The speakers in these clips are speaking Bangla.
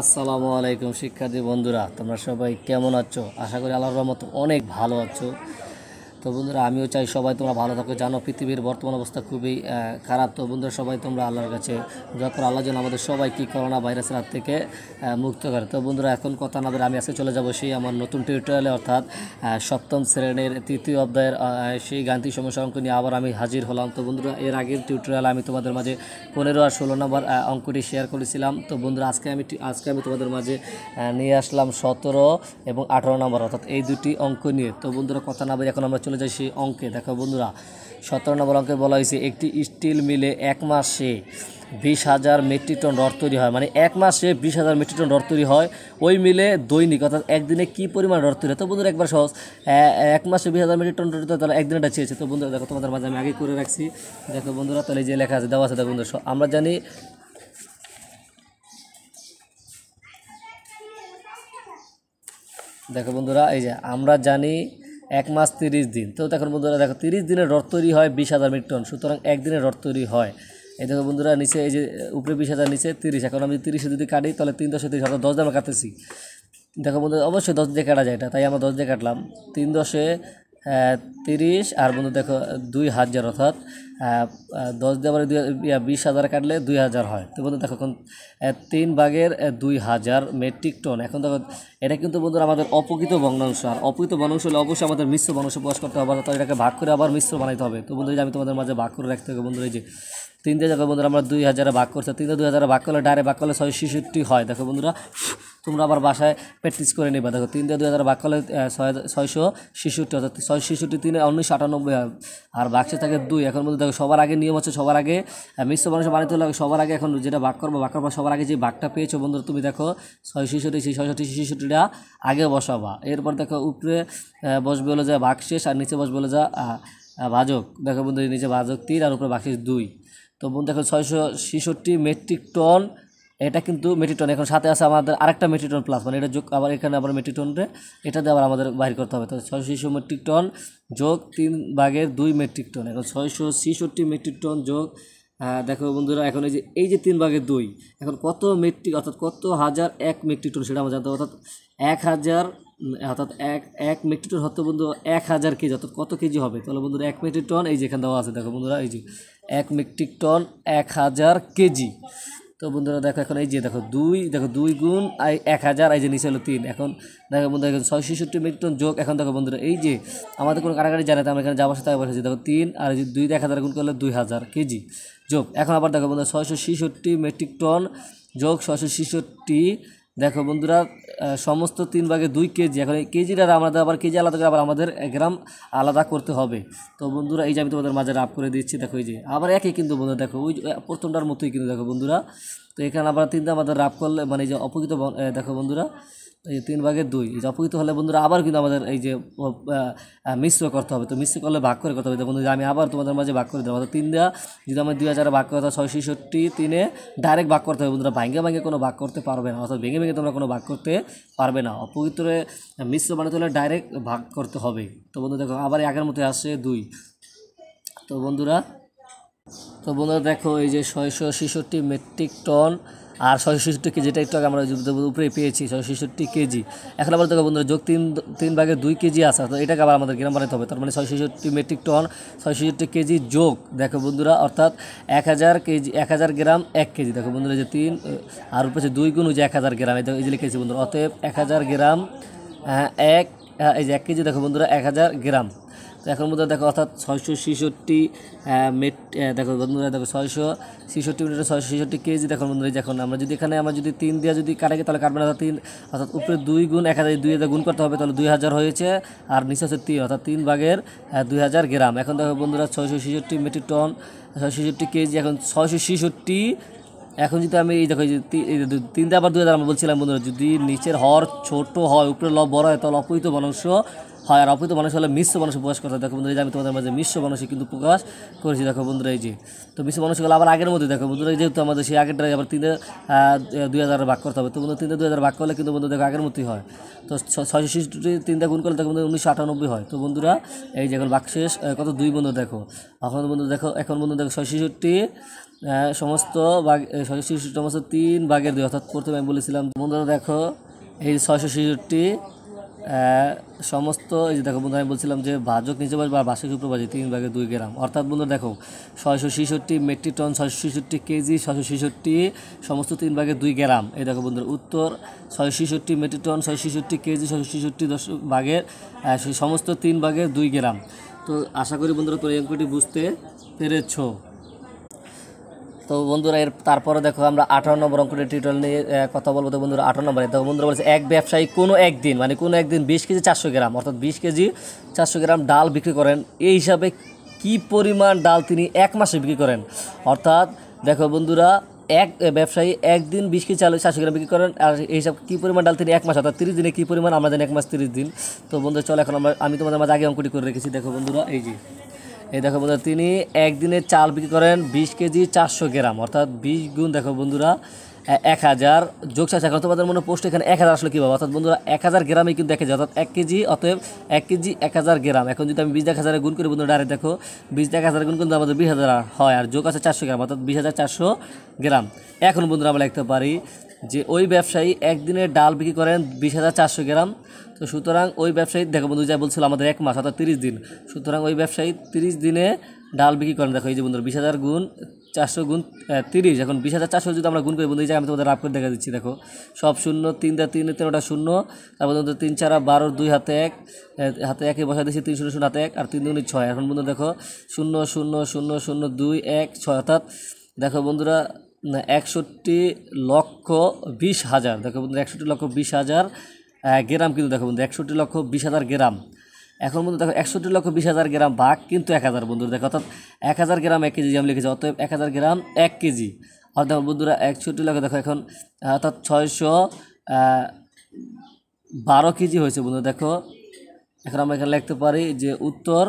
আসসালামু আলাইকুম শিক্ষার্থী বন্ধুরা তোমরা সবাই কেমন আছো আশা করি আল্লাহর রহমত অনেক ভালো আছো তো বন্ধুরা আমিও চাই সবাই তোমরা ভালো থাকো জানো পৃথিবীর বর্তমান অবস্থা খুবই খারাপ তো বন্ধুরা সবাই তোমরা আল্লাহর কাছে যখন আল্লাহ যেন আমাদের সবাইকে করোনা ভাইরাসের হাত থেকে মুক্ত করে তো বন্ধুরা এখন কথা না আমি আজকে চলে যাবো সেই আমার নতুন টিউটোরিয়ালে অর্থাৎ সপ্তম শ্রেণীর তৃতীয় অধ্যায়ের সেই গান্তি সমস্যা অঙ্ক নিয়ে আবার আমি হাজির হলাম তো বন্ধুরা এর আগের টিউটোরিয়ালে আমি তোমাদের মাঝে পনেরো আর ষোলো নম্বর অঙ্কটি শেয়ার করেছিলাম তো বন্ধুরা আজকে আমি আজকে আমি তোমাদের মাঝে নিয়ে আসলাম সতেরো এবং আঠারো নম্বর অর্থাৎ এই দুটি অঙ্ক নিয়ে তো বন্ধুরা কথা না এখন আমরা চলে যাই সেই অঙ্কে দেখো বন্ধুরা সতেরো নম্বর অঙ্কে বলা হয়েছে একটি স্টিল মিলে এক মাসে বিশ হাজার মেট্রিক টন রড তৈরি হয় মানে এক মাসে বিশ হাজার মেট্রিক টন রড তৈরি হয় ওই মিলে দৈনিক অর্থাৎ একদিনে কী পরিমাণ রড তৈরি হয় তো বন্ধুরা একবার সহজ এক মাসে বিশ হাজার মেট্রিক টন রড তৈরি তাহলে একদিন এটা চেয়েছে তো বন্ধুরা দেখো তোমাদের মাঝে আমি আগে করে রাখছি দেখো বন্ধুরা তাহলে যে লেখা আছে দেওয়া আছে দেখো বন্ধুরা আমরা জানি দেখো বন্ধুরা এই যে আমরা জানি এক মাস তিরিশ দিন তো এখন বন্ধুরা দেখো তিরিশ দিনের রথ তৈরি হয় বিশ হাজার মিট টন সুতরাং একদিনের রথ তৈরি হয় এই দেখো বন্ধুরা নিচে এই যে উপরে বিশ হাজার নিচে তিরিশ এখন আমি তিরিশে যদি কাটি তাহলে তিন দশে তিরিশ অর্থাৎ দশ দামে কাটতেছি দেখো বন্ধুরা অবশ্যই দশ দিয়ে কাটা যায় এটা তাই আমরা দশ দিয়ে কাটলাম তিন দশে তিরিশ আর বন্ধু দেখো দুই হাজার অর্থাৎ দশ দিয়ে দুই বিশ হাজার কাটলে দুই হাজার হয় তো বন্ধু দেখো এখন তিন ভাগের দুই হাজার মেট্রিক টন এখন দেখো এটা কিন্তু বন্ধুরা আমাদের অপকৃত বংশ আর অপকৃত বংনাংশ হলে অবশ্যই আমাদের মিশ্র বংশ প্রকাশ করতে হবে অর্থাৎ এটাকে ভাগ করে আবার মিশ্র বানাইতে হবে তো বন্ধু আমি তোমাদের মাঝে ভাগ করে রাখতে হবে বন্ধু এই যে তিন দিয়ে বন্ধুরা আমরা দুই হাজারে ভাগ করছি তিনটে দুই হাজারে ভাগ করলে ডাইরে ভাগ করলে ছয় ছেষট্টি হয় দেখো বন্ধুরা তোমরা আবার বাসায় প্র্যাকটিস করে নেবে দেখো তিন দিয়ে দুই হাজার বাক্য হলে ছয়শো ছেষট্টি অর্থাৎ ছয়শো ছেষট্টি তিনে উনিশশো আটানব্বই আর বাক্সে থাকে দুই এখন বলতে দেখো সবার আগে নিয়ম হচ্ছে সবার আগে মিশ্র মানুষ বানাতে হলে সবার আগে এখন যেটা ভাগ করবো ভাগ করার সবার আগে যে বাঘটা পেয়েছো বন্ধুরা তুমি দেখো ছয় ছেষট্টি সেই ছয়ষট্টি ছেষট্টিটা আগে বসাবা এরপর দেখো উপরে বসবে হলো যা ভাগ শেষ আর নিচে বসবে হলো যা ভাজক দেখো বন্ধু নিচে ভাজক তিন আর উপরে বাকি দুই তো বন্ধু দেখো ছয়শো ছেষট্টি মেট্রিক টন এটা কিন্তু মেট্রিটন এখন সাথে আছে আমাদের আরেকটা মেট্রিটন প্লাস মানে এটা যোগ আবার এখানে আবার মেট্রিটনটা এটা দিয়ে আবার আমাদের বাহির করতে হবে তাহলে ছয়শো মেট্রিক টন যোগ তিন ভাগের দুই মেট্রিক টন এখন ছয়শো ছিষট্টি মেট্রিক টন যোগ দেখো বন্ধুরা এখন এই যে এই যে তিন ভাগের দুই এখন কত মেট্রিক অর্থাৎ কত হাজার এক মেট্রিক টন সেটা আমরা জানতে অর্থাৎ এক হাজার অর্থাৎ এক এক মেট্রিক টন হতো বন্ধু এক হাজার কেজি অর্থাৎ কত কেজি হবে তাহলে বন্ধুরা এক মেট্রিক টন এই যে এখানে দেওয়া আছে দেখো বন্ধুরা এই যে এক মেট্রিক টন এক হাজার কেজি তো বন্ধুরা দেখো এখন এই যে দেখো দুই দেখো দুই গুণ আই এক হাজার এই যে নিচে হলো তিন এখন দেখো বন্ধু এখন ছয় ছেষট্টি মেট্রিক টন যোগ এখন দেখো বন্ধুরা এই যে আমাদের কোনো কারাগারি জানাতে আমরা এখানে যাবার সাথে বসেছি দেখো তিন আর এই যে দুই এক হাজার গুণ করলে দুই হাজার কেজি যোগ এখন আবার দেখো বন্ধু ছয়শো ছেষট্টি মেট্রিক টন যোগ ছয়শো ছেষট্টি দেখো বন্ধুরা সমস্ত তিন ভাগে দুই কেজি এখন এই কেজিটার আমাদের আবার কেজি আলাদা করে আবার আমাদের গ্রাম আলাদা করতে হবে তো বন্ধুরা এই যে আমি তোমাদের মাঝে রাফ করে দিচ্ছি দেখো এই যে আবার একই কিন্তু বন্ধুরা দেখো ওই প্রথমটার মতোই কিন্তু দেখো বন্ধুরা তো এখানে আবার তিনটা আমাদের রাফ করলে মানে যে অপকৃত দেখো বন্ধুরা এই তিন ভাগের দুই এটা অপকৃত হলে বন্ধুরা আবার কিন্তু আমাদের এই যে মিশ্র করতে হবে তো মিশ্র করলে ভাগ করে করতে হবে তো বন্ধুরা আমি আবার তোমাদের মাঝে ভাগ করে দেবো তো তিন দেওয়া যদি আমার দুই হাজার ভাগ করতে ছয় ছেষট্টি তিনে ডাইরেক্ট ভাগ করতে হবে বন্ধুরা ভাঙে ভাঙে কোনো ভাগ করতে পারবে না অর্থাৎ ভেঙে ভেঙে তোমরা কোনো ভাগ করতে পারবে না অপকৃতরে মিশ্র মানে হলে ডাইরেক্ট ভাগ করতে হবে তো বন্ধু দেখো আবার আগের মতো আসে দুই তো বন্ধুরা তো বন্ধুরা দেখো এই যে ছয়শো ছেষট্টি মেট্রিক টন আর ছয়শো ছেষট্টি কেজি এটা একটু আগে আমরা উপরে পেয়েছি ছয়শো ছেষট্টি কেজি এখন আবার দেখো বন্ধুরা যোগ তিন তিন ভাগে দুই কেজি আছে তো এটাকে আবার আমাদের গ্রাম বানাতে হবে তার মানে ছয়শো ছেষট্টি মেট্রিক টন ছয়শো ছেষট্টি কেজি যোগ দেখো বন্ধুরা অর্থাৎ এক হাজার কেজি এক হাজার গ্রাম এক কেজি দেখো বন্ধুরা যে তিন আর উপরে দুই গুণ যে এক হাজার গ্রাম এটা এই যে লিখেছি বন্ধুরা অতএব এক হাজার গ্রাম এক এই যে এক কেজি দেখো বন্ধুরা এক হাজার গ্রাম তো এখন মধ্যে দেখো অর্থাৎ ছয়শো ছেষট্টি মেট দেখো বন্ধুরা দেখো ছয়শো ছেষট্টি মিটার ছয়শো ছেষট্টি কেজি দেখো বন্ধুরা এখন আমরা যদি এখানে আমরা যদি তিন দিয়ে যদি কাটাকে তাহলে কাটবে না তিন অর্থাৎ উপরে দুই গুণ এক হাজার দুই হাজার গুণ করতে হবে তাহলে দুই হাজার হয়েছে আর নিচে হচ্ছে তিন অর্থাৎ তিন ভাগের দুই হাজার গ্রাম এখন দেখো বন্ধুরা ছয়শো ছেষট্টি মেট্রিক টন ছয়শো ছেষট্টি কেজি এখন ছয়শো ছেষট্টি এখন যদি আমি এই দেখো তিনটা আবার দুই হাজার আমরা বলছিলাম বন্ধুরা যদি নিচের হর ছোট হয় উপরে লব বড় হয় তাহলে অপরিত বনাংশ হয় আর অপৃত মানুষ হলে মিশ্র মানুষ প্রকাশ করতে দেখো বন্ধুরা আমি তোমাদের মাঝে মিশ্র মানুষই কিন্তু প্রকাশ করেছি দেখো বন্ধুরা এই যে তো মিশ্র মানুষ মানুষগুলো আবার আগের মধ্যে দেখো বন্ধুরা যেহেতু আমাদের সেই আগেরটা আবার তিনে দুই হাজার ভাগ করতে হবে তো বন্ধু তিনটে দুই হাজার ভাগ করলে কিন্তু বন্ধু দেখো আগের মতোই হয় তো ছয়শো সৃষ্টি তিনটা গুণ করলে দেখো বন্ধু উনিশশো আটানব্বই হয় তো বন্ধুরা এই যে এখন বাকশেষ কত দুই বন্ধু দেখো এখন বন্ধু দেখো এখন বন্ধু দেখো ছয়শিষট্টি সমস্ত বাঘ ছয়শো সমস্ত তিন বাঘের দুই অর্থাৎ প্রথমে আমি বলেছিলাম বন্ধুরা দেখো এই ছয়শো ছেষট্টি সমস্ত এই যে দেখো বন্ধু আমি বলছিলাম যে ভাজক বাস বা ভাষিক উপবাসী তিন ভাগে দুই গ্রাম অর্থাৎ বন্ধু দেখো ছয়শো ছেষট্টি মেট্রিক টন ছয়শো ছেষট্টি কেজি ছয়শো ছেষট্টি সমস্ত তিন ভাগে দুই গ্রাম এই দেখো বন্ধুরা উত্তর ছয়শো ছেষট্টি মেট্রিক টন ছয়শো ছেষট্টি কেজি ছয়শো ছেষট্টি দশ ভাগের সমস্ত তিন ভাগে দুই গ্রাম তো আশা করি বন্ধুরা তোর এই অঙ্কটি বুঝতে পেরেছো তো বন্ধুরা এর তারপরে দেখো আমরা আঠারো নম্বর অঙ্কটি টিটল নিয়ে কথা বলবো তো বন্ধুরা আঠারো নম্বরে দেখো বন্ধুরা বলছে এক ব্যবসায়ী কোনো একদিন মানে কোনো একদিন বিশ কেজি চারশো গ্রাম অর্থাৎ বিশ কেজি চারশো গ্রাম ডাল বিক্রি করেন এই হিসাবে কি পরিমাণ ডাল তিনি এক মাসে বিক্রি করেন অর্থাৎ দেখো বন্ধুরা এক ব্যবসায়ী একদিন বিশ কেজি চাল চারশো গ্রাম বিক্রি করেন আর এই হিসাব কী পরিমাণ ডাল তিনি এক মাস অর্থাৎ তিরিশ দিনে কী পরিমাণ আমরা জানি এক মাস তিরিশ দিন তো বন্ধুরা চলো এখন আমরা আমি তোমাদের মাঝে আগে অঙ্কটি করে রেখেছি দেখো বন্ধুরা এই যে এই দেখো বন্ধুরা তিনি একদিনে চাল বিক্রি করেন বিশ কেজি চারশো গ্রাম অর্থাৎ বিশ গুণ দেখো বন্ধুরা এক হাজার যোগ চাষ এখন তোমাদের মনে পোস্ট এখানে এক হাজার আসলে কীভাবে অর্থাৎ বন্ধুরা এক হাজার গ্রামে কিন্তু দেখা যায় অর্থাৎ এক কেজি অতএব এক কেজি এক হাজার গ্রাম এখন যদি আমি বিশ এক হাজারে গুণ করি বন্ধুরা ডাইরেক্ট দেখো বিশ এক হাজার গুণ কিন্তু আমাদের বিশ হাজার হয় আর যোগ আছে চারশো গ্রাম অর্থাৎ বিশ হাজার চারশো গ্রাম এখন বন্ধুরা আমরা লিখতে পারি যে ওই ব্যবসায়ী একদিনে ডাল বিক্রি করেন বিশ হাজার চারশো গ্রাম তো সুতরাং ওই ব্যবসায়ী দেখো বন্ধু যা বলছিল আমাদের এক মাস অর্থাৎ তিরিশ দিন সুতরাং ওই ব্যবসায়ী তিরিশ দিনে ডাল বিক্রি করেন দেখো এই যে বন্ধুরা বিশ হাজার গুণ চারশো গুণ তিরিশ এখন বিশ হাজার চারশো যদি আমরা গুণ করি বন্ধু এই যে আমি তোমাদের রাফ করে দেখা দিচ্ছি দেখো সব শূন্য তিন দা তিন তেরোটা শূন্য তারপর তোমাদের তিন চারা বারো দুই হাতে এক হাতে একে বসা দিচ্ছি তিন শূন্য শূন্য হাতে এক আর তিন দুগুণি ছয় এখন বন্ধু দেখো শূন্য শূন্য শূন্য শূন্য দুই এক ছয় অর্থাৎ দেখো বন্ধুরা একষট্টি লক্ষ বিশ হাজার দেখো বন্ধু একষট্টি লক্ষ বিশ হাজার গ্রাম কিন্তু দেখো বন্ধু একষট্টি লক্ষ বিশ হাজার গ্রাম এখন বন্ধু দেখো একষট্টি লক্ষ বিশ হাজার গ্রাম ভাগ কিন্তু এক হাজার বন্ধুরা দেখো অর্থাৎ এক হাজার গ্রাম এক কেজি আমি লিখেছি অতএব এক হাজার গ্রাম এক কেজি আর দেখো বন্ধুরা একষট্টি লক্ষ দেখো এখন অর্থাৎ ছয়শো বারো কেজি হয়েছে বন্ধু দেখো এখন আমরা এখানে লিখতে পারি যে উত্তর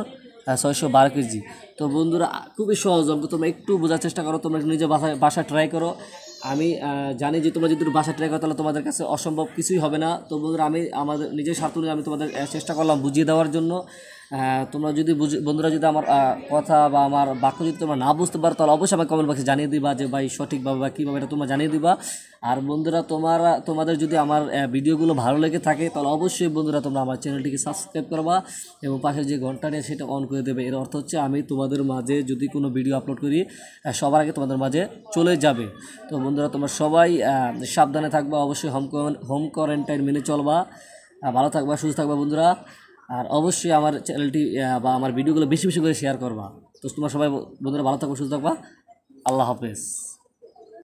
ছয়শো বারো কেজি তো বন্ধুরা খুবই সহজ অঙ্ক তোমরা একটু বোঝার চেষ্টা করো তোমরা নিজে বাসায় বাসা ট্রাই করো আমি জানি যে তোমরা যদি বাসা ট্রাই করো তাহলে তোমাদের কাছে অসম্ভব কিছুই হবে না তো বন্ধুরা আমি আমাদের নিজের স্বার্থ নিয়ে আমি তোমাদের চেষ্টা করলাম বুঝিয়ে দেওয়ার জন্য তোমরা যদি বন্ধুরা যদি আমার কথা বা আমার বাক্য যদি তোমরা না বুঝতে পারো তাহলে অবশ্যই আমাকে কমেন্ট বক্সে জানিয়ে দিবা যে ভাই সঠিকভাবে বা কীভাবে এটা তোমরা জানিয়ে দিবা আর বন্ধুরা তোমারা তোমাদের যদি আমার ভিডিওগুলো ভালো লেগে থাকে তাহলে অবশ্যই বন্ধুরা তোমরা আমার চ্যানেলটিকে সাবস্ক্রাইব করবা এবং পাশে যে ঘন্টা নিয়ে সেটা অন করে দেবে এর অর্থ হচ্ছে আমি তোমাদের মাঝে যদি কোনো ভিডিও আপলোড করি সবার আগে তোমাদের মাঝে চলে যাবে তো বন্ধুরা তোমরা সবাই সাবধানে থাকবা অবশ্যই হোম হোম কোয়ারেন্টাইন মেনে চলবা ভালো থাকবা সুস্থ থাকবা বন্ধুরা আর অবশ্যই আমার চ্যানেলটি বা আমার ভিডিওগুলো বেশি বেশি করে শেয়ার করবা তো তোমার সবাই বন্ধুরা ভালো থাকবো সুস্থ থাকবা আল্লাহ হাফেজ